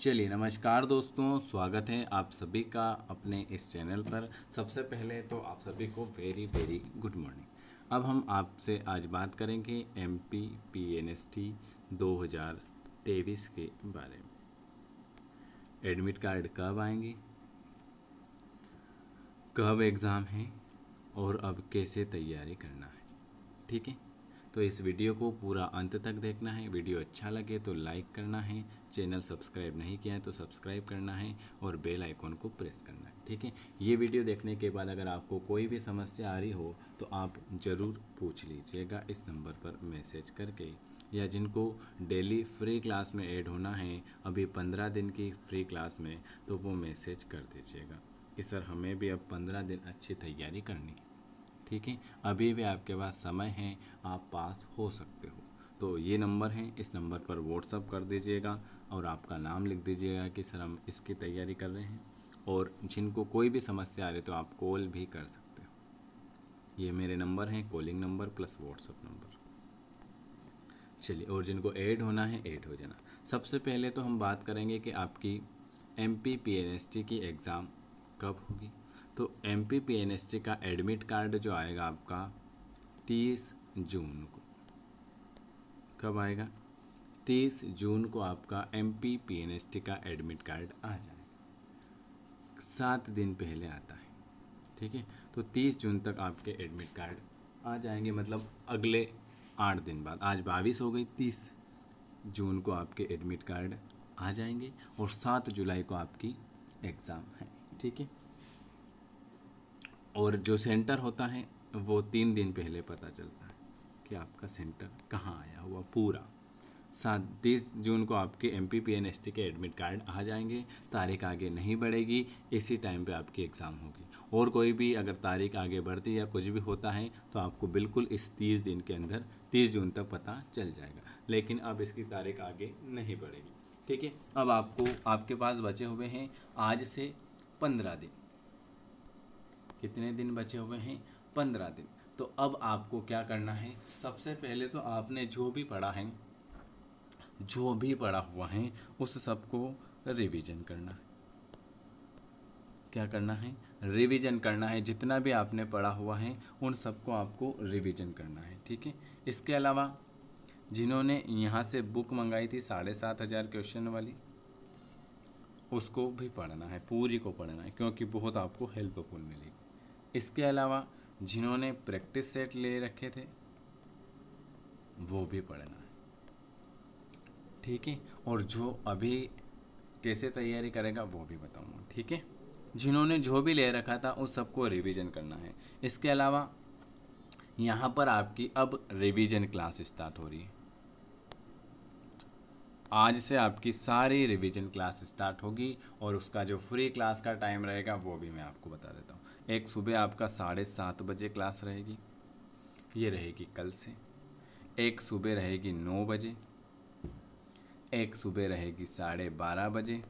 चलिए नमस्कार दोस्तों स्वागत है आप सभी का अपने इस चैनल पर सबसे पहले तो आप सभी को वेरी वेरी गुड मॉर्निंग अब हम आपसे आज बात करेंगे M P P N S T दो हज़ार तेईस के बारे में एडमिट कार्ड कब आएंगे कब एग्ज़ाम है और अब कैसे तैयारी करना है ठीक है तो इस वीडियो को पूरा अंत तक देखना है वीडियो अच्छा लगे तो लाइक करना है चैनल सब्सक्राइब नहीं किया है तो सब्सक्राइब करना है और बेल आइकॉन को प्रेस करना है ठीक है ये वीडियो देखने के बाद अगर आपको कोई भी समस्या आ रही हो तो आप ज़रूर पूछ लीजिएगा इस नंबर पर मैसेज करके या जिनको डेली फ्री क्लास में ऐड होना है अभी पंद्रह दिन की फ्री क्लास में तो वो मैसेज कर दीजिएगा कि सर हमें भी अब पंद्रह दिन अच्छी तैयारी करनी है ठीक है अभी भी आपके पास समय है आप पास हो सकते हो तो ये नंबर है इस नंबर पर व्हाट्सअप कर दीजिएगा और आपका नाम लिख दीजिएगा कि सर हम इसकी तैयारी कर रहे हैं और जिनको कोई भी समस्या आ रही तो आप कॉल भी कर सकते हो ये मेरे नंबर हैं calling number plus WhatsApp number चलिए और जिनको ऐड होना है ऐड हो जाना सबसे पहले तो हम बात करेंगे कि आपकी M P P N S T की एग्ज़ाम कब होगी तो M P P N S T का एडमिट कार्ड जो आएगा आपका तीस जून को कब आएगा तीस जून को आपका M P P N S T का एडमिट कार्ड आ जाएगा सात दिन पहले आता है ठीक है तो तीस जून तक आपके एडमिट कार्ड आ जाएंगे मतलब अगले आठ दिन बाद आज बाईस हो गई तीस जून को आपके एडमिट कार्ड आ जाएंगे और सात जुलाई को आपकी एग्ज़ाम है ठीक है और जो सेंटर होता है वो तीन दिन पहले पता चलता है कि आपका सेंटर कहाँ आया हुआ पूरा सात तीस जून को आपके M P P N S T के एडमिट कार्ड आ जाएंगे तारीख आगे नहीं बढ़ेगी इसी टाइम पे आपकी एग्ज़ाम होगी और कोई भी अगर तारीख आगे बढ़ती या कुछ भी होता है तो आपको बिल्कुल इस तीस दिन के अंदर तीस जून तक पता चल जाएगा लेकिन अब इसकी तारीख आगे नहीं बढ़ेगी ठीक है अब आपको आपके पास बचे हुए हैं आज से पंद्रह दिन कितने दिन बचे हुए हैं पंद्रह दिन तो अब आपको क्या करना है सबसे पहले तो आपने जो भी पढ़ा है जो भी पढ़ा हुआ है उस सबको रिवीजन करना है क्या करना है रिवीजन करना है जितना भी आपने पढ़ा हुआ है उन सबको आपको रिवीजन करना है ठीक है इसके अलावा जिन्होंने यहाँ से बुक मंगाई थी साढ़े सात हज़ार क्वेश्चन वाली उसको भी पढ़ना है पूरी को पढ़ना है क्योंकि बहुत आपको हेल्पफुल मिलेगी इसके अलावा जिन्होंने प्रैक्टिस सेट ले रखे थे वो भी पढ़ना है ठीक है और जो अभी कैसे तैयारी करेगा वो भी बताऊँगा ठीक है जिन्होंने जो भी ले रखा था उस सबको रिवीजन करना है इसके अलावा यहाँ पर आपकी अब रिवीजन क्लास स्टार्ट हो रही है आज से आपकी सारी रिवीजन क्लास स्टार्ट होगी और उसका जो फ्री क्लास का टाइम रहेगा वो भी मैं आपको बता देता हूँ एक सुबह आपका साढ़े सात बजे क्लास रहेगी ये रहेगी कल से एक सुबह रहेगी नौ बजे एक सुबह रहेगी साढ़े बारह बजे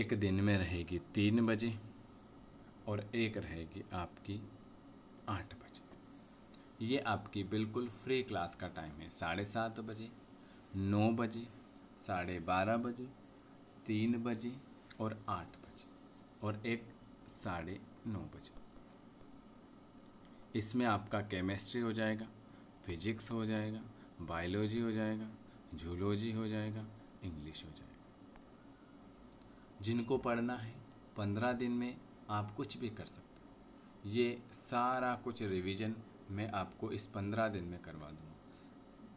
एक दिन में रहेगी तीन बजे और एक रहेगी आपकी आठ बजे ये आपकी बिल्कुल फ्री क्लास का टाइम है साढ़े सात बजे नौ बजे साढ़े बारह बजे तीन बजे और आठ बजे और एक साढ़े नौ बजे इसमें आपका केमिस्ट्री हो जाएगा फिजिक्स हो जाएगा बायोलॉजी हो जाएगा जूलॉजी हो जाएगा इंग्लिश हो जाएगा जिनको पढ़ना है पंद्रह दिन में आप कुछ भी कर सकते हो ये सारा कुछ रिवीजन मैं आपको इस पंद्रह दिन में करवा दूँगा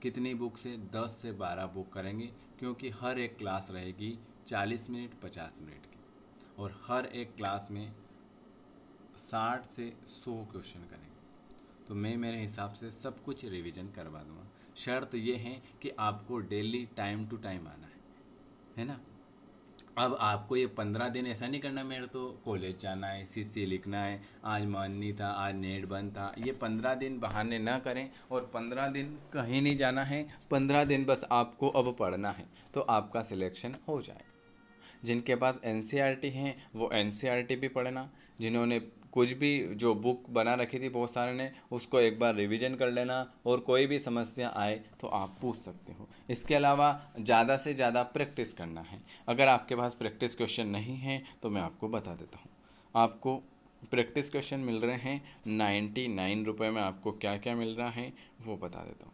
कितनी बुक से दस से बारह बुक करेंगे क्योंकि हर एक क्लास रहेगी चालीस मिनट पचास मिनट की और हर एक क्लास में साठ से सौ क्वेश्चन करेंगे तो मैं मेरे हिसाब से सब कुछ रिवीजन करवा दूँगा शर्त ये है कि आपको डेली टाइम टू टाइम आना है है ना अब आपको ये पंद्रह दिन ऐसा नहीं करना मेरे तो कॉलेज जाना है सी सी लिखना है आज माननी था आज नेट बंद था ये पंद्रह दिन बहाने ना करें और पंद्रह दिन कहीं नहीं जाना है पंद्रह दिन बस आपको अब पढ़ना है तो आपका सिलेक्शन हो जाए जिनके पास एन सी आर टी हैं वो एन सी आर टी भी पढ़ना जिन्होंने कुछ भी जो बुक बना रखी थी बहुत सारे ने उसको एक बार रिवीजन कर लेना और कोई भी समस्या आए तो आप पूछ सकते हो इसके अलावा ज़्यादा से ज़्यादा प्रैक्टिस करना है अगर आपके पास प्रैक्टिस क्वेश्चन नहीं है तो मैं आपको बता देता हूँ आपको प्रैक्टिस क्वेश्चन मिल रहे हैं नाइन्टी नाइन रुपये में आपको क्या क्या मिल रहा है वो बता देता हूँ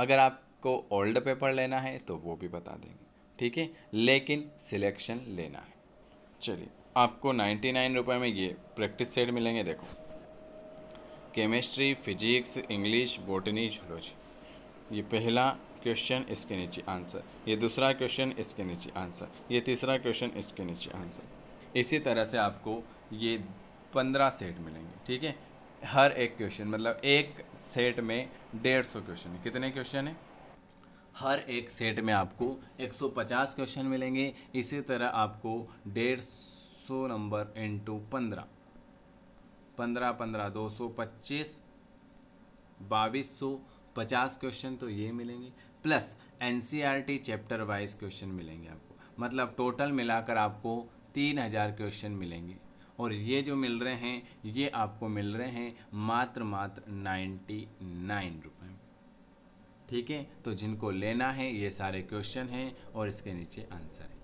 अगर आपको ओल्ड पेपर लेना है तो वो भी बता देंगे ठीक है लेकिन सिलेक्शन लेना है चलिए आपको नाइन्टी नाइन रुपये में ये प्रैक्टिस सेट मिलेंगे देखो chemistry physics English botany zoology ये पहला क्वेश्चन इसके नीचे आंसर ये दूसरा क्वेश्चन इसके नीचे आंसर ये तीसरा क्वेश्चन इसके नीचे आंसर इसी तरह से आपको ये पंद्रह सेट मिलेंगे ठीक है हर एक क्वेश्चन मतलब एक सेट में डेढ़ सौ क्वेश्चन है कितने क्वेश्चन है हर एक सेट में आपको 150 क्वेश्चन मिलेंगे इसी तरह आपको डेढ़ सौ नंबर इंटू पंद्रह पंद्रह पंद्रह दो सौ पच्चीस बाईस सौ पचास क्वेश्चन तो ये मिलेंगे plus N chapter wise question मिलेंगे आपको मतलब टोटल मिलाकर आपको तीन हज़ार क्वेश्चन मिलेंगे और ये जो मिल रहे हैं ये आपको मिल रहे हैं मात्र मात्र नाइन्टी नाइन रुपये ठीक है तो जिनको लेना है ये सारे क्वेश्चन हैं और इसके नीचे आंसर है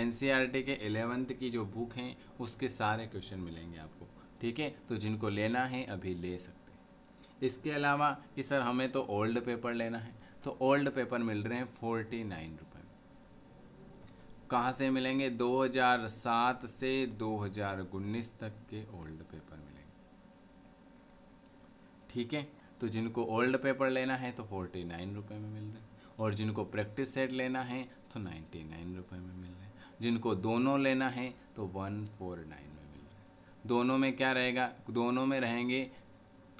एन के एलेवंथ की जो बुक हैं उसके सारे क्वेश्चन मिलेंगे आपको ठीक है तो जिनको लेना है अभी ले सकते हैं इसके अलावा कि सर हमें तो ओल्ड पेपर लेना है तो ओल्ड पेपर मिल रहे हैं फोर्टी नाइन रुपये कहाँ से मिलेंगे 2007 से उन्नीस तक के ओल्ड पेपर मिलेंगे ठीक है तो जिनको ओल्ड पेपर लेना है तो फोर्टी नाइन रुपये में मिल रहे हैं और जिनको प्रैक्टिस सेट लेना है तो नाइन्टी नाइन रुपये में मिल रहे हैं जिनको दोनों लेना है तो वन फोर नाइन में मिल रहा दोनों में क्या रहेगा दोनों में रहेंगे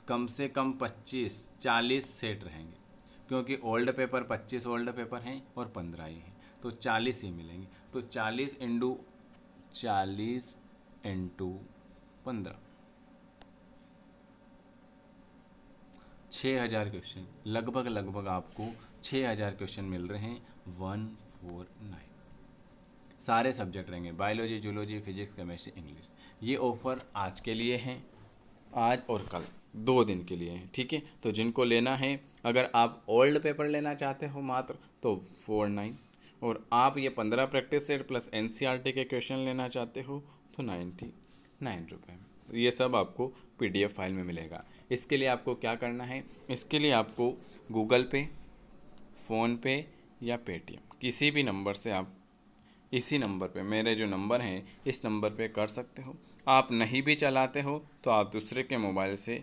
कम से कम पच्चीस चालीस सेट रहेंगे क्योंकि ओल्ड पेपर पच्चीस ओल्ड पेपर हैं और पंद्रह ही हैं तो चालीस ही मिलेंगे तो चालीस इंटू चालीस इंटू पंद्रह छः हज़ार क्वेश्चन लगभग लगभग आपको छः हज़ार क्वेश्चन मिल रहे हैं वन फोर नाइन सारे सब्जेक्ट रहेंगे biology zoology physics chemistry English ये ऑफ़र आज के लिए हैं आज और कल दो दिन के लिए हैं ठीक है तो जिनको लेना है अगर आप ओल्ड पेपर लेना चाहते हो मात्र तो फोर नाइन और आप ये पंद्रह प्रैक्टिस सेट प्लस एन के क्वेश्चन लेना चाहते हो तो नाइन्टी नाइन रुपये ये सब आपको पी फाइल में मिलेगा इसके लिए आपको क्या करना है इसके लिए आपको गूगल पे फ़ोनपे पे या पेटीएम किसी भी नंबर से आप इसी नंबर पे मेरे जो नंबर हैं इस नंबर पे कर सकते हो आप नहीं भी चलाते हो तो आप दूसरे के मोबाइल से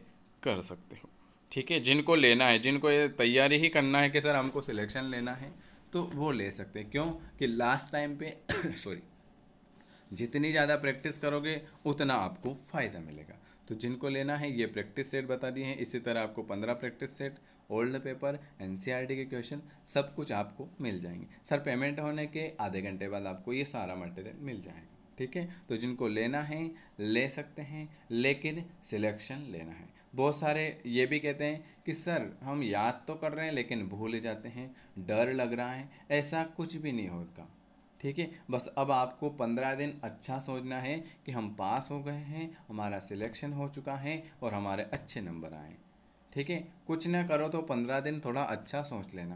कर सकते हो ठीक है जिनको लेना है जिनको ये तैयारी ही करना है कि सर हमको सिलेक्शन लेना है तो वो ले सकते हैं क्यों कि लास्ट टाइम पे सॉरी जितनी ज़्यादा प्रैक्टिस करोगे उतना आपको फ़ायदा मिलेगा तो जिनको लेना है ये प्रैक्टिस सेट बता दिए हैं इसी तरह आपको पंद्रह practice set old paper N के क्वेश्चन सब कुछ आपको मिल जाएंगे सर पेमेंट होने के आधे घंटे बाद आपको ये सारा मटेरियल मिल जाएगा ठीक है तो जिनको लेना है ले सकते हैं लेकिन सिलेक्शन लेना है बहुत सारे ये भी कहते हैं कि सर हम याद तो कर रहे हैं लेकिन भूल जाते हैं डर लग रहा है ऐसा कुछ भी नहीं होता ठीक है बस अब आपको पंद्रह दिन अच्छा सोचना है कि हम पास हो गए हैं हमारा सिलेक्शन हो चुका है और हमारे अच्छे नंबर आए ठीक है कुछ ना करो तो पंद्रह दिन थोड़ा अच्छा सोच लेना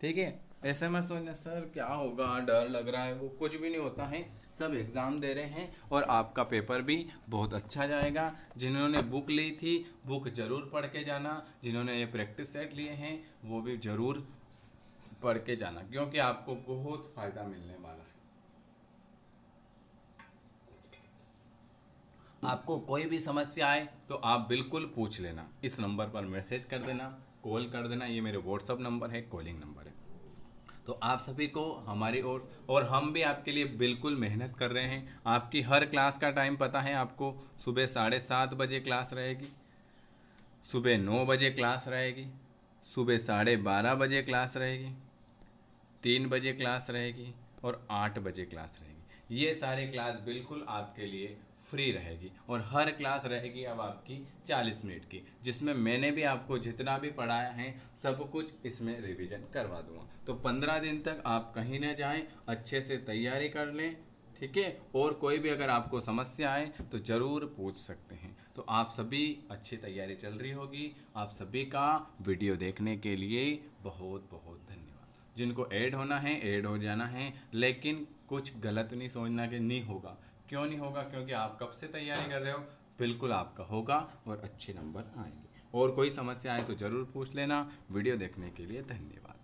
ठीक है ऐसे मत सोचना सर क्या होगा डर लग रहा है वो कुछ भी नहीं होता है सब एग्ज़ाम दे रहे हैं और आपका पेपर भी बहुत अच्छा जाएगा जिन्होंने बुक ली थी बुक ज़रूर पढ़ के जाना जिन्होंने ये प्रैक्टिस सेट लिए हैं वो भी ज़रूर पढ़ के जाना क्योंकि आपको बहुत फ़ायदा मिलने वाला है आपको कोई भी समस्या आए तो आप बिल्कुल पूछ लेना इस नंबर पर मैसेज कर देना कॉल कर देना ये मेरे व्हाट्सअप नंबर है कॉलिंग नंबर है तो आप सभी को हमारी ओर और, और हम भी आपके लिए बिल्कुल मेहनत कर रहे हैं आपकी हर क्लास का टाइम पता है आपको सुबह साढ़े सात बजे क्लास रहेगी सुबह नौ बजे क्लास रहेगी सुबह साढ़े बारह बजे क्लास रहेगी तीन बजे क्लास रहेगी और आठ बजे क्लास रहेगी ये सारे क्लास बिल्कुल आपके लिए फ्री रहेगी और हर क्लास रहेगी अब आपकी 40 मिनट की जिसमें मैंने भी आपको जितना भी पढ़ाया है सब कुछ इसमें रिवीजन करवा दूंगा तो 15 दिन तक आप कहीं ना जाएं अच्छे से तैयारी कर लें ठीक है और कोई भी अगर आपको समस्या आए तो ज़रूर पूछ सकते हैं तो आप सभी अच्छी तैयारी चल रही होगी आप सभी का वीडियो देखने के लिए बहुत बहुत धन्यवाद जिनको ऐड होना है ऐड हो जाना है लेकिन कुछ गलत नहीं सोचना कि नहीं होगा क्यों नहीं होगा क्योंकि आप कब से तैयारी कर रहे हो बिल्कुल आपका होगा और अच्छे नंबर आएंगे और कोई समस्या आए तो ज़रूर पूछ लेना वीडियो देखने के लिए धन्यवाद